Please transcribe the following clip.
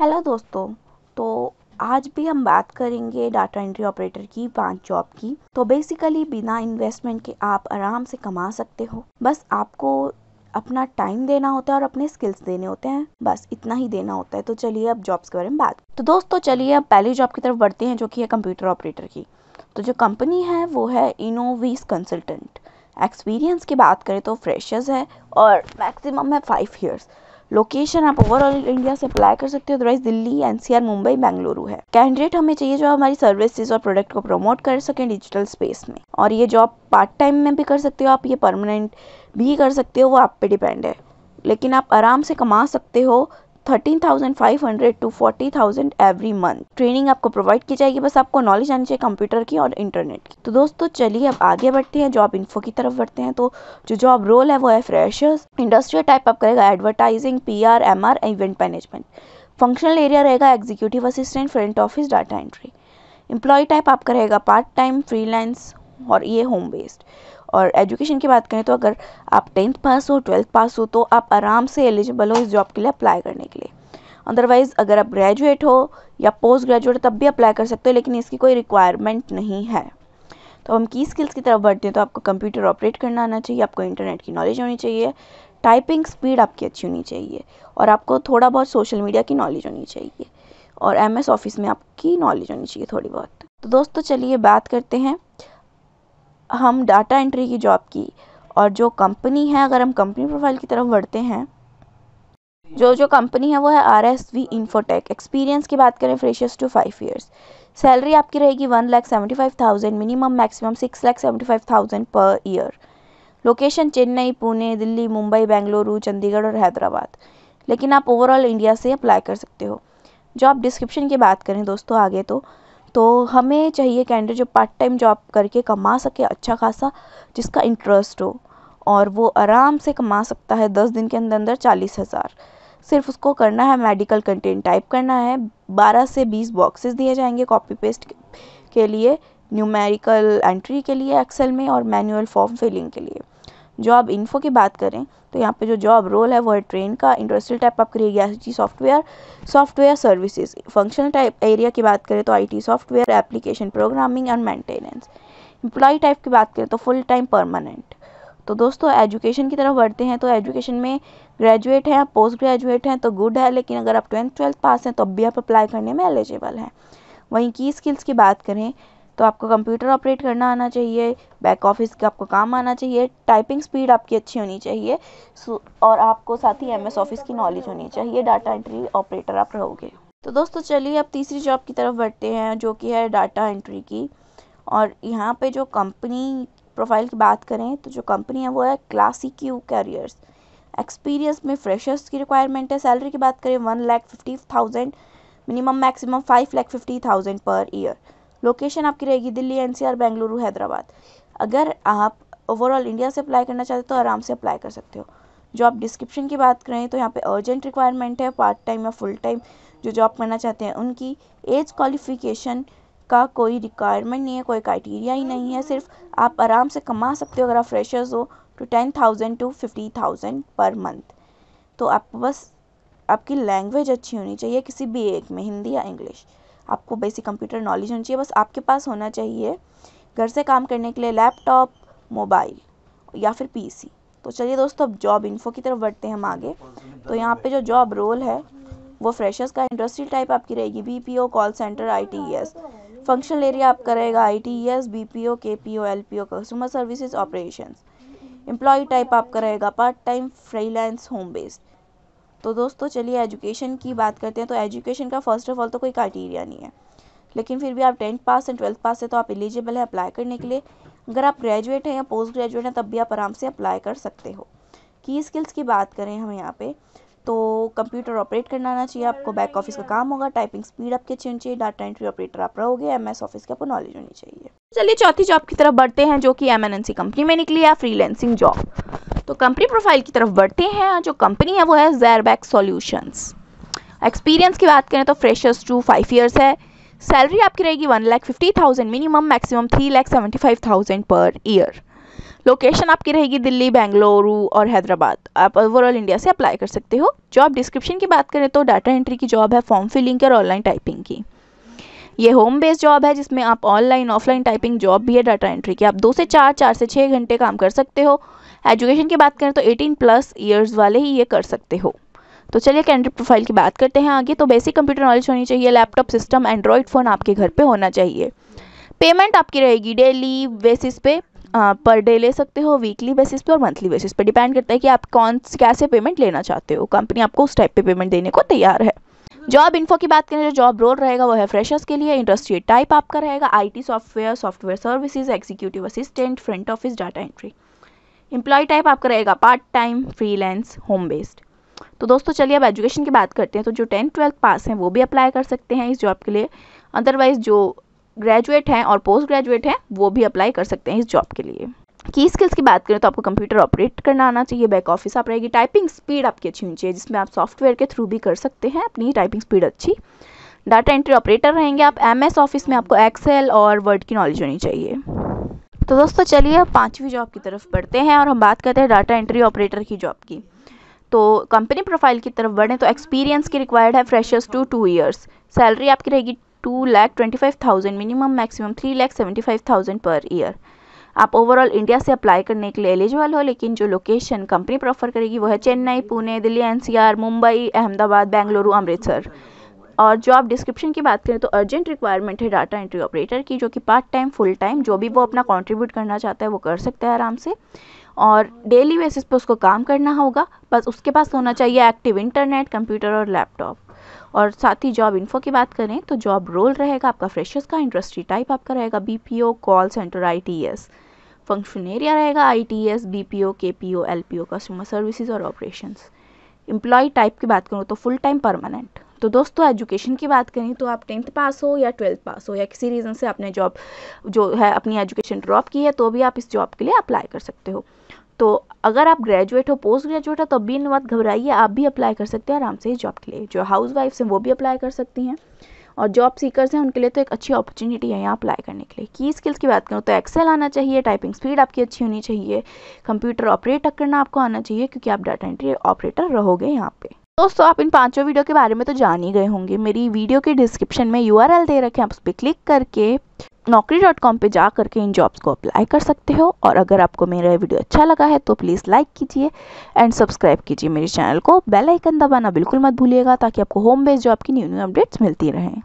hello दोस्तों तो आज भी हम बात करेंगे डाटा एंट्री ऑपरेटर की पांच जॉब की तो बेसिकली बिना इन्वेस्टमेंट के आप आराम से कमा सकते हो बस आपको अपना टाइम देना होता है और अपने स्किल्स देने होते हैं बस इतना ही देना होता है तो चलिए अब जॉब्स के बारे में बात तो दोस्तों चलिए अब पहली जॉब की तरफ बढ़ते हैं जो कि है कंप्यूटर ऑपरेटर की तो जो कंपनी है वो है इनोवीस कंसल्टेंट एक्सपीरियंस की बात करें तो फ्रेशर्स है और मैक्सिमम है फाइव ईयर्स लोकेशन आप ओवरऑल इंडिया से अप्लाई कर सकते हो अदरवाइज दिल्ली एनसीआर मुंबई बेंगलुरु है कैंडिडेट हमें चाहिए जो हमारी सर्विसेज और प्रोडक्ट को प्रमोट कर सके डिजिटल स्पेस में और ये जॉब पार्ट टाइम में भी कर सकते हो आप ये परमानेंट भी कर सकते हो वो आप पे डिपेंड है लेकिन आप आराम से कमा सकते हो 13,500 टू 40,000 एवरी मंथ ट्रेनिंग आपको प्रोवाइड की जाएगी बस आपको नॉलेज आनी चाहिए कंप्यूटर की और इंटरनेट की तो दोस्तों चलिए अब आगे बढ़ते हैं जॉब इन्फो की तरफ बढ़ते हैं तो जो जॉब रोल है वो है फ्रेशर्स इंडस्ट्रियल टाइप आप करेगा advertising P R M R event management functional area रहेगा executive assistant front office data entry employ type आपका रहेगा पार्ट टाइम फ्रीलांस और ये होम बेस्ड और एजुकेशन की बात करें तो अगर आप टेंथ पास हो ट्वेल्थ पास हो तो आप आराम से एलिजिबल हो इस जॉब के लिए अप्लाई करने के लिए अदरवाइज़ अगर आप ग्रेजुएट हो या पोस्ट ग्रेजुएट तब भी अप्लाई कर सकते हो लेकिन इसकी कोई रिक्वायरमेंट नहीं है तो हम की स्किल्स की तरफ बढ़ते हैं तो आपको कंप्यूटर ऑपरेट करना आना चाहिए आपको इंटरनेट की नॉलेज होनी चाहिए टाइपिंग स्पीड आपकी अच्छी होनी चाहिए और आपको थोड़ा बहुत सोशल मीडिया की नॉलेज होनी चाहिए और एम ऑफिस में आपकी नॉलेज होनी चाहिए थोड़ी बहुत तो दोस्तों चलिए बात करते हैं हम डाटा एंट्री की जॉब की और जो कंपनी है अगर हम कंपनी प्रोफाइल की तरफ बढ़ते हैं जो जो कंपनी है वो है R S V Infotech experience की बात करें freshers to five years salary आपकी रहेगी one lakh seventy five thousand minimum maximum six lakh seventy five thousand per year location Chennai Pune Delhi Mumbai Bengaluru Chandigarh और हैदराबाद लेकिन आप ओवरऑल इंडिया से अप्लाई कर सकते हो जॉब डिस्क्रिप्शन की बात करें दोस्तों आगे तो तो हमें चाहिए कैंडिडेट जो पार्ट टाइम जॉब करके कमा सके अच्छा खासा जिसका इंटरेस्ट हो और वो आराम से कमा सकता है दस दिन के अंदर अंदर चालीस हज़ार सिर्फ उसको करना है मेडिकल कंटेंट टाइप करना है बारह से बीस बॉक्सेस दिए जाएंगे कॉपी पेस्ट के लिए न्यूमेरिकल एंट्री के लिए एक्सेल में और मैनुअल फॉर्म फिलिंग के लिए जॉब इन्फो की बात करें तो यहाँ पे जो जॉब रोल है वो है ट्रेन का इंडस्ट्रियल टाइप आप करिए software software services functional type area की बात करें तो IT software application programming and maintenance employ type की बात करें तो फुल टाइम परमानेंट तो दोस्तों एजुकेशन की तरफ बढ़ते हैं तो एजुकेशन में ग्रेजुएट हैं पोस्ट ग्रेजुएट हैं तो गुड है लेकिन अगर आप ट्वेल्थ ट्वेल्थ पास हैं तो अब भी आप अप्लाई करने में एलिजिबल हैं वहीं की स्किल्स की बात करें तो आपको कंप्यूटर ऑपरेट करना आना चाहिए बैक ऑफिस का आपको काम आना चाहिए टाइपिंग स्पीड आपकी अच्छी होनी चाहिए सो और आपको साथ ही एमएस ऑफिस की नॉलेज होनी चाहिए डाटा एंट्री ऑपरेटर आप रहोगे तो दोस्तों चलिए अब तीसरी जॉब की तरफ बढ़ते हैं जो कि है डाटा एंट्री की और यहाँ पर जो कंपनी प्रोफाइल की बात करें तो जो कंपनी है वो है क्लासी क्यू कैरियर्स एक्सपीरियंस में फ्रेशर्स की रिक्वायरमेंट है सैलरी की बात करें one lakh fifty thousand minimum maximum five lakh fifty thousand per year location आपकी रहेगी दिल्ली एनसीआर बेंगलुरु हैदराबाद अगर आप ओवरऑल इंडिया से अप्लाई करना चाहते हो तो आराम से अप्लाई कर सकते हो जो आप डिस्क्रिप्शन की बात करें तो यहाँ पे अर्जेंट रिक्वायरमेंट है पार्ट टाइम या फुल टाइम जो जॉब करना चाहते हैं उनकी एज क्वालिफिकेशन का कोई रिक्वायरमेंट नहीं है कोई क्राइटेरिया ही नहीं है सिर्फ आप आराम से कमा सकते हो अगर आप फ्रेशर्स हो तो ten thousand to fifty thousand per month तो आप बस आपकी लैंग्वेज अच्छी होनी चाहिए किसी भी एक में हिंदी या इंग्लिश आपको बेसिक कंप्यूटर नॉलेज होनी चाहिए बस आपके पास होना चाहिए घर से काम करने के लिए लैपटॉप मोबाइल या फिर पीसी तो चलिए दोस्तों अब जॉब इन्फो की तरफ बढ़ते हैं हम आगे तो यहाँ पे जो जॉब रोल है वो फ्रेशर्स का इंडस्ट्रियल टाइप आपकी रहेगी BPO call centre ITES functional area आपका रहेगा ITES BPO KPO LPO customer services operations employ type आपका रहेगा part time freelance home based तो दोस्तों चलिए एजुकेशन की बात करते हैं तो एजुकेशन का फर्स्ट ऑफ ऑल तो कोई क्राइटेरिया नहीं है लेकिन फिर भी आप tenth pass and twelfth pass है तो आप एलिजिबल है अप्लाई करने के लिए अगर आप ग्रेजुएट हैं या पोस्ट ग्रेजुएट हैं तब भी आप आराम से अप्लाई कर सकते हो की स्किल्स की बात करें हम यहाँ पे तो कंप्यूटर ऑपरेट करना आना चाहिए आपको बैक ऑफिस का काम होगा टाइपिंग स्पीड आपके अच्छी होनी चाहिए डाटा एंट्री ऑपरेटर आप रहोगे एम एस ऑफिस की आपको नॉलेज होनी चाहिए चलिए चौथी जॉब की तरफ बढ़ते हैं जो कि एम कंपनी में निकली है फ्रीलैंसिंग जॉब तो कंपनी प्रोफाइल की तरफ बढ़ते हैं जो कंपनी है वो है जैरबैक सॉल्यूशंस एक्सपीरियंस की बात करें तो फ्रेशर्स टू फाइव ईयर्स है सैलरी आपकी रहेगी one lakh fifty thousand minimum maximum three lakh seventy five thousand per year location आपकी रहेगी दिल्ली बेंगलुरु और हैदराबाद आप ओवरऑल इंडिया से अप्लाई कर सकते हो जॉब डिस्क्रिप्शन की बात करें तो डाटा एंट्री की जॉब है फॉर्म फिलिंग की और ऑनलाइन टाइपिंग की ये होम बेस्ड जॉब है जिसमें आप ऑनलाइन ऑफलाइन टाइपिंग जॉब भी है डाटा एंट्री की आप दो से चार चार से छः घंटे काम कर सकते हो एजुकेशन की बात करें तो 18 प्लस ईयर्स वाले ही ये कर सकते हो तो चलिए कैंडिडेट प्रोफाइल की बात करते हैं आगे तो बेसिक कंप्यूटर नॉलेज होनी चाहिए लैपटॉप सिस्टम एंड्रॉयड फ़ोन आपके घर पर होना चाहिए पेमेंट आपकी रहेगी डेली बेसिस पे पर डे ले सकते हो वीकली बेसिस पे और मंथली बेसिस पे डिपेंड करता है कि आप कौन कैसे पेमेंट लेना चाहते हो कंपनी आपको उस टाइप पे पेमेंट देने को तैयार है जॉब इन्फो की बात करें जो जॉब रोल रहेगा वो है फ्रेशर्स के लिए इंडस्ट्री टाइप आपका रहेगा IT software software services executive assistant front office data entry employ type आपका रहेगा part time lens home based तो दोस्तों चलिए अब एजुकेशन की बात करते हैं तो जो टेंथ ट्वेल्थ पास हैं वो भी अप्लाई कर सकते हैं इस जॉब के लिए अदरवाइज़ जो ग्रेजुएट हैं और पोस्ट ग्रेजुएट हैं वो भी अप्लाई कर सकते हैं इस जॉब के लिए की स्किल्स की बात करें तो आपको कंप्यूटर ऑपरेट करना आना चाहिए बैक ऑफिस आप रहेगी टाइपिंग स्पीड आपकी अच्छी होनी चाहिए जिसमें आप सॉफ्टवेयर के थ्रू भी कर सकते हैं अपनी टाइपिंग स्पीड अच्छी डाटा एंट्री ऑपरेटर रहेंगे आप एमएस ऑफिस में आपको एक्सेल और वर्ड की नॉलेज होनी चाहिए तो दोस्तों चलिए अब पाँचवीं जॉब की तरफ बढ़ते हैं और हम बात करते हैं डाटा एंट्री ऑपरेटर की जॉब की तो कंपनी प्रोफाइल की तरफ बढ़ें तो एक्सपीरियंस की रिक्वायर्ड है freshers to two years salary आपकी रहेगी two lakh twenty five thousand minimum maximum three lakh seventy five thousand per year आप ओवरऑल इंडिया से अप्लाई करने के लिए एलिजिबल हो लेकिन जो लोकेशन कंपनी प्रोफर करेगी वो है चेन्नई पुणे दिल्ली एनसीआर मुंबई अहमदाबाद बेंगलुरु अमृतसर और जो आप डिस्क्रिप्शन की बात करें तो अर्जेंट रिक्वायरमेंट है डाटा एंट्री ऑपरेटर की जो कि पार्ट टाइम फुल टाइम जो भी वो अपना कॉन्ट्रीब्यूट करना चाहता है वो कर सकता है आराम से और डेली बेसिस पर उसको काम करना होगा बस उसके पास होना चाहिए एक्टिव इंटरनेट कंप्यूटर और लैपटॉप और साथ ही जॉब इन्फो की बात करें तो जॉब रोल रहेगा आपका फ्रेशर्स का इंडस्ट्री टाइप आपका रहेगा B call centre I function area रहेगा I T S B P O K P O L P O customer services और ऑपरेशंस एम्प्लॉय टाइप की बात करूँ तो फुल टाइम परमानेंट तो दोस्तों एजुकेशन की बात करें तो आप टेंथ पास हो या ट्वेल्थ पास हो या किसी रीज़न से आपने जॉब जो है अपनी एजुकेशन ड्रॉप की है तो भी आप इस जॉब के लिए अप्लाई कर सकते हो तो अगर आप ग्रेजुएट हो पोस्ट ग्रेजुएट हो तो भी इन बात घबराइए आप भी अप्लाई कर सकते हैं आराम से इस जॉब के लिए जो हाउस वाइफ्स हैं वो भी अप्लाई कर सकती हैं और जॉब सीकर्स हैं उनके लिए तो एक अच्छी अपॉर्चुनिटी है यहाँ अप्लाई करने के लिए की स्किल्स की बात करूँ तो एक्सेल आना चाहिए टाइपिंग स्पीड आपकी अच्छी होनी चाहिए कंप्यूटर ऑपरेट करना आपको आना चाहिए क्योंकि आप डाटा एंट्री ऑपरेटर रहोगे यहाँ पर दोस्तों आप इन पांचों वीडियो के बारे में तो जान ही गए होंगे मेरी वीडियो के डिस्क्रिप्शन में यू दे रखे आप उस पर क्लिक करके नौकरी डॉट कॉम पर जा करके इन जॉब्स को अप्लाई कर सकते हो और अगर आपको मेरा वीडियो अच्छा लगा है तो प्लीज़ लाइक कीजिए एंड सब्सक्राइब कीजिए मेरे चैनल को बेल आइकन दबाना बिल्कुल मत भूलिएगा ताकि आपको होम बेस्ड जॉब की न्यू न्यू अपडेट्स मिलती रहें